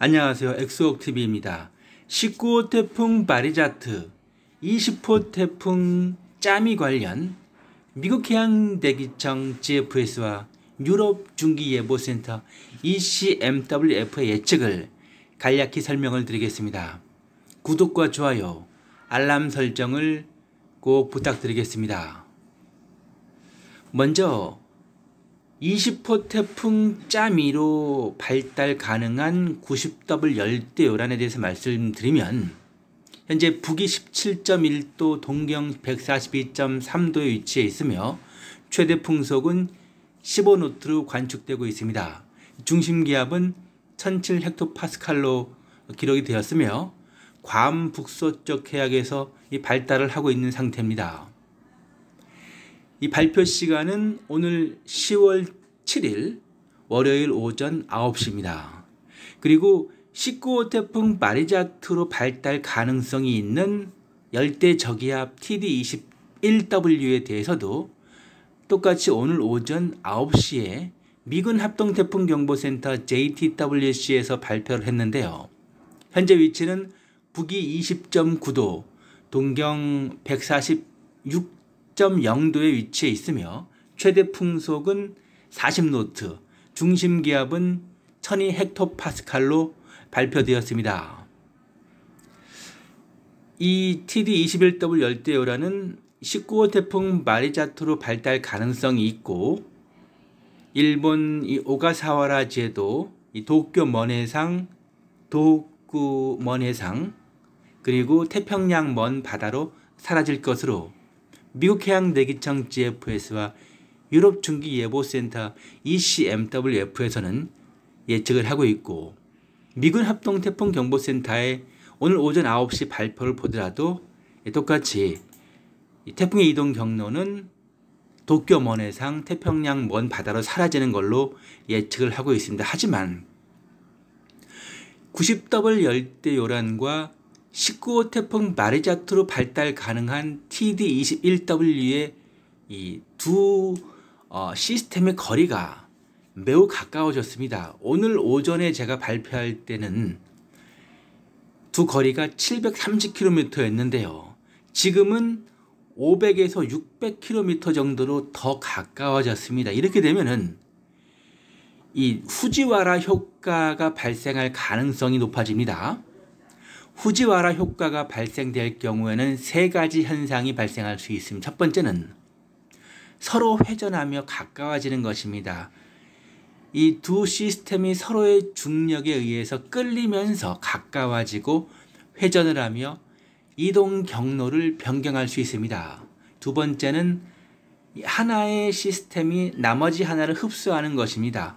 안녕하세요. 엑스옥TV입니다. 19호 태풍 바리자트, 20호 태풍 짜미 관련 미국 해양대기청 GFS와 유럽 중기예보센터 ECMWF의 예측을 간략히 설명을 드리겠습니다. 구독과 좋아요, 알람 설정을 꼭 부탁드리겠습니다. 먼저 20호 태풍 짜미로 발달 가능한 90W 열대 요란에 대해서 말씀드리면 현재 북위 17.1도, 동경 142.3도에 위치해 있으며 최대 풍속은 15노트로 관측되고 있습니다. 중심 기압은 1007헥토파스칼로 기록이 되었으며 괌 북서쪽 해역에서 발달을 하고 있는 상태입니다. 이 발표 시간은 오늘 10월 7일 월요일 오전 9시입니다. 그리고 19호 태풍 마리자트로 발달 가능성이 있는 열대 저기압 TD21W에 대해서도 똑같이 오늘 오전 9시에 미군 합동 태풍 경보센터 JTWC에서 발표를 했는데요. 현재 위치는 북위 20.9도, 동경 1 0 0도에위치해 있으며 최대 풍속은 40노트, 중심 기압은 1000이 헥토파스칼로 발표되었습니다. 이 TD21W 열대요라는 19호 태풍 마리자토로 발달 가능성이 있고 일본 이 오가사와라 제도 이 도쿄 먼해상 도쿠 먼해상 그리고 태평양 먼 바다로 사라질 것으로 미국 해양대기청 GFS와 유럽 중기예보센터 ECMWF에서는 예측을 하고 있고 미군 합동 태풍 경보센터의 오늘 오전 9시 발표를 보더라도 똑같이 태풍의 이동 경로는 도쿄 먼 해상 태평양 먼 바다로 사라지는 걸로 예측을 하고 있습니다. 하지만 90W 열대 요란과 19호 태풍 마리자트로 발달 가능한 TD21W의 이두 어, 시스템의 거리가 매우 가까워졌습니다. 오늘 오전에 제가 발표할 때는 두 거리가 730km였는데요. 지금은 500에서 600km 정도로 더 가까워졌습니다. 이렇게 되면은 이 후지와라 효과가 발생할 가능성이 높아집니다. 후지와라 효과가 발생될 경우에는 세 가지 현상이 발생할 수 있습니다. 첫 번째는 서로 회전하며 가까워지는 것입니다. 이 두 시스템이 서로의 중력에 의해서 끌리면서 가까워지고 회전을 하며 이동 경로를 변경할 수 있습니다. 두 번째는 하나의 시스템이 나머지 하나를 흡수하는 것입니다.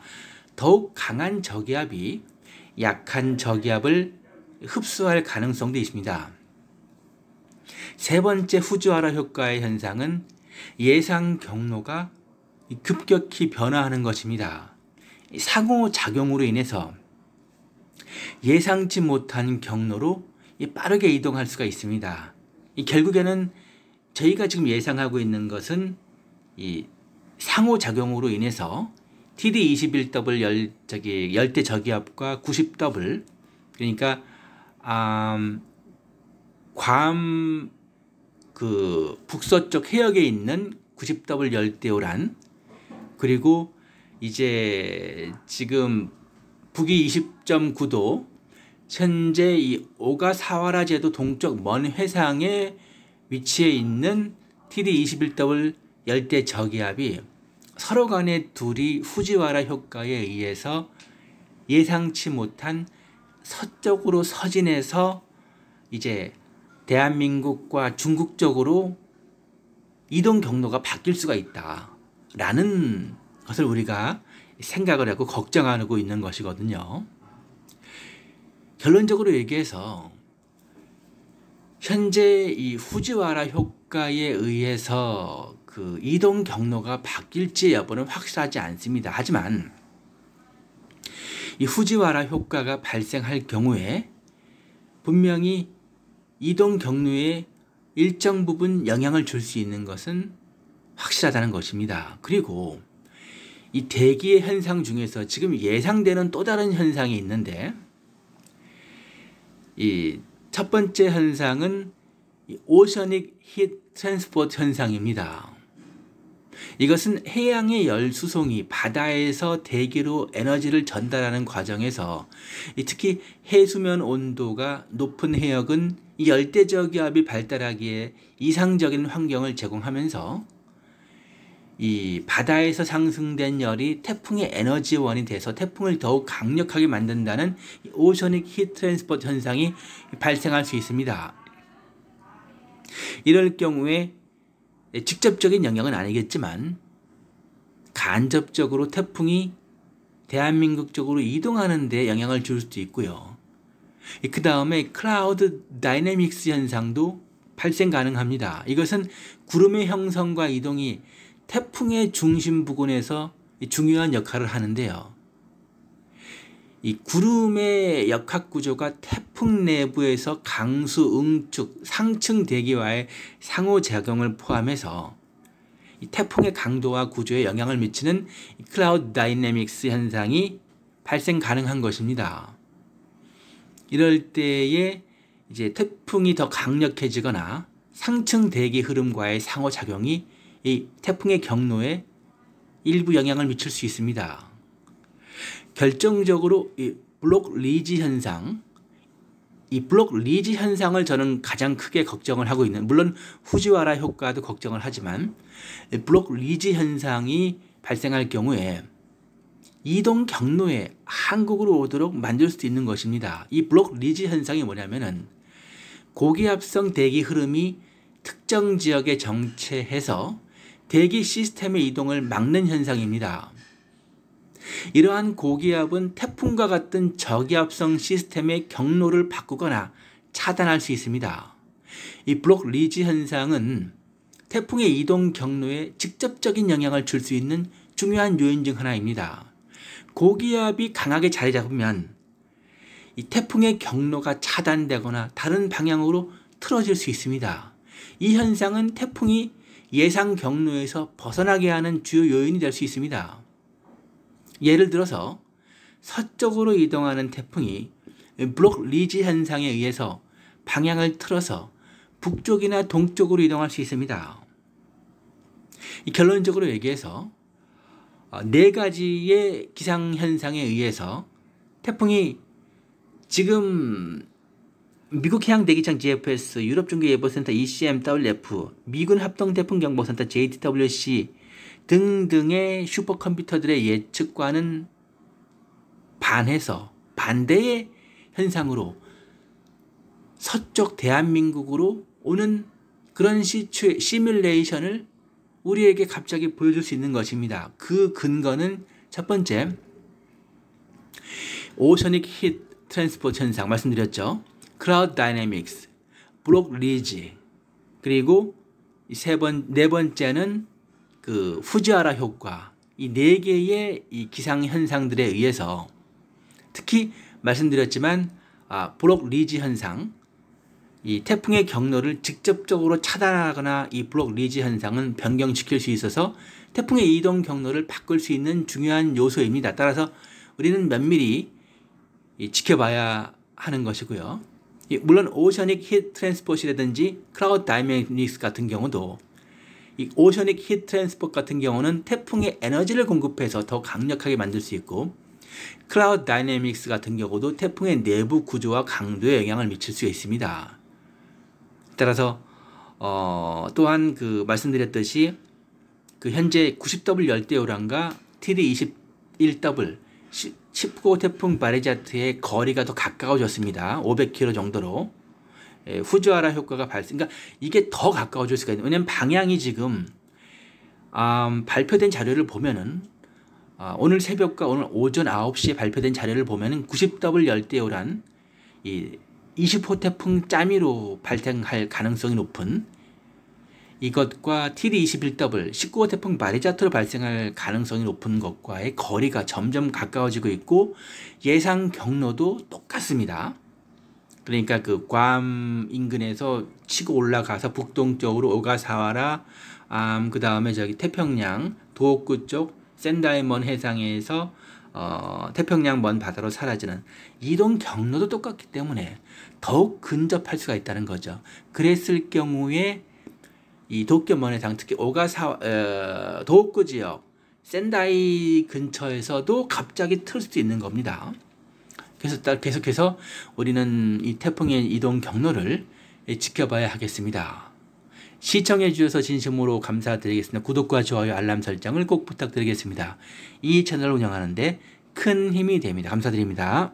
더욱 강한 저기압이 약한 저기압을 흡수할 가능성도 있습니다. 세 번째 후주하라 효과의 현상은 예상 경로가 급격히 변화하는 것입니다. 상호작용으로 인해서 예상치 못한 경로로 빠르게 이동할 수가 있습니다. 결국에는 저희가 지금 예상하고 있는 것은 이 상호작용으로 인해서 TD21W 열대 저기압과 90W 그러니까 음, 괌, 그, 북서쪽 해역에 있는 90W 열대우란, 그리고 이제 지금 북위 20.9도, 현재 이 오가사와라 제도 동쪽 먼 회상에 위치해 있는 TD21W 열대 저기압이 서로 간의 둘이 후지와라 효과에 의해서 예상치 못한 서쪽으로 서진해서 이제 대한민국과 중국 쪽으로 이동 경로가 바뀔 수가 있다라는 것을 우리가 생각을 하고 걱정하고 있는 것이거든요. 결론적으로 얘기해서 현재 이 후지와라 효과에 의해서 그 이동 경로가 바뀔지 여부는 확실하지 않습니다. 하지만 이 후지와라 효과가 발생할 경우에 분명히 이동 경로에 일정 부분 영향을 줄 수 있는 것은 확실하다는 것입니다. 그리고 이 대기의 현상 중에서 지금 예상되는 또 다른 현상이 있는데 이 첫 번째 현상은 오셔닉 히 트랜스포트 현상입니다. 이것은 해양의 열 수송이 바다에서 대기로 에너지를 전달하는 과정에서 특히 해수면 온도가 높은 해역은 열대저기압이 발달하기에 이상적인 환경을 제공하면서 이 바다에서 상승된 열이 태풍의 에너지원이 돼서 태풍을 더욱 강력하게 만든다는 오셔닉 히트랜스포트 현상이 발생할 수 있습니다. 이럴 경우에 예, 직접적인 영향은 아니겠지만 간접적으로 태풍이 대한민국 쪽으로 이동하는 데 영향을 줄 수도 있고요. 예, 그 다음에 클라우드 다이내믹스 현상도 발생 가능합니다. 이것은 구름의 형성과 이동이 태풍의 중심 부근에서 중요한 역할을 하는데요. 이 구름의 역학 구조가 태풍 내부에서 강수 응축 상층 대기와의 상호 작용을 포함해서 이 태풍의 강도와 구조에 영향을 미치는 클라우드 다이내믹스 현상이 발생 가능한 것입니다. 이럴 때에 이제 태풍이 더 강력해지거나 상층 대기 흐름과의 상호 작용이 이 태풍의 경로에 일부 영향을 미칠 수 있습니다. 결정적으로 이 블록 리지 현상, 이 블록 리지 현상을 저는 가장 크게 걱정을 하고 있는, 물론 후지와라 효과도 걱정을 하지만, 블록 리지 현상이 발생할 경우에 이동 경로에 한국으로 오도록 만들 수도 있는 것입니다. 이 블록 리지 현상이 뭐냐면은 고기압성 대기 흐름이 특정 지역에 정체해서 대기 시스템의 이동을 막는 현상입니다. 이러한 고기압은 태풍과 같은 저기압성 시스템의 경로를 바꾸거나 차단할 수 있습니다. 이 블록 리지 현상은 태풍의 이동 경로에 직접적인 영향을 줄 수 있는 중요한 요인 중 하나입니다. 고기압이 강하게 자리 잡으면 이 태풍의 경로가 차단되거나 다른 방향으로 틀어질 수 있습니다. 이 현상은 태풍이 예상 경로에서 벗어나게 하는 주요 요인이 될 수 있습니다. 예를 들어서 서쪽으로 이동하는 태풍이 블록 리지 현상에 의해서 방향을 틀어서 북쪽이나 동쪽으로 이동할 수 있습니다. 결론적으로 얘기해서 어, 네 가지의 기상 현상에 의해서 태풍이 지금 미국 해양대기청 GFS, 유럽중교예보센터 ECMWF, 미군 합동태풍경보센터 JTWC 등등의 슈퍼컴퓨터들의 예측과는 반해서 반대의 현상으로 서쪽 대한민국으로 오는 그런 시츄, 시뮬레이션을 우리에게 갑자기 보여줄 수 있는 것입니다. 그 근거는 첫 번째, 오셔닉 힛 트랜스포트 현상 말씀드렸죠. Cloud Dynamics, 블록 리지, 그리고 세 번, 네 번째는 그 후지아라 효과, 이 네 개의 이 기상 현상들에 의해서 특히 말씀드렸지만 아, 블록 리지 현상, 이 태풍의 경로를 직접적으로 차단하거나 이 블록 리지 현상은 변경시킬 수 있어서 태풍의 이동 경로를 바꿀 수 있는 중요한 요소입니다. 따라서 우리는 면밀히 지켜봐야 하는 것이고요. 물론 오션닉 히트 트랜스포시라든지 크라우드 다이내믹스 같은 경우도 이오션닉 히트 트랜스포 같은 경우는 태풍의 에너지를 공급해서 더 강력하게 만들 수 있고 크라우드 다이내믹스 같은 경우도 태풍의 내부 구조와 강도에 영향을 미칠 수 있습니다. 따라서 어, 또한 그 말씀드렸듯이 그 현재 90W 열대 우란과 TD21W 19호 태풍 바리자트의 거리가 더 가까워졌습니다. 500km 정도로. 예, 후지와라 효과가 발생. 그러니까 이게 더 가까워질 수가 있는. 왜냐면 방향이 지금 음, 발표된 자료를 보면은 아, 오늘 새벽과 오늘 오전 9시에 발표된 자료를 보면은 90W 열대요란 이 20호 태풍 짜미로 발생할 가능성이 높은 이것과 TD21W 19호 태풍 마리자토로 발생할 가능성이 높은 것과의 거리가 점점 가까워지고 있고 예상 경로도 똑같습니다. 그러니까 그괌 인근에서 치고 올라가서 북동쪽으로 오가사와라 암, 그 다음에 저기 태평양 도호쿠 쪽 샌다이먼 해상에서 어, 태평양 먼 바다로 사라지는 이동 경로도 똑같기 때문에 더욱 근접할 수가 있다는 거죠. 그랬을 경우에 이도쿄면해장 특히 오가사 어, 도호쿠 지역 센다이 근처에서도 갑자기 틀 수도 있는 겁니다. 그래서 계속해서 우리는 이 태풍의 이동 경로를 지켜봐야 하겠습니다. 시청해 주셔서 진심으로 감사드리겠습니다. 구독과 좋아요, 알람 설정을 꼭 부탁드리겠습니다. 이 채널을 운영하는데 큰 힘이 됩니다. 감사드립니다.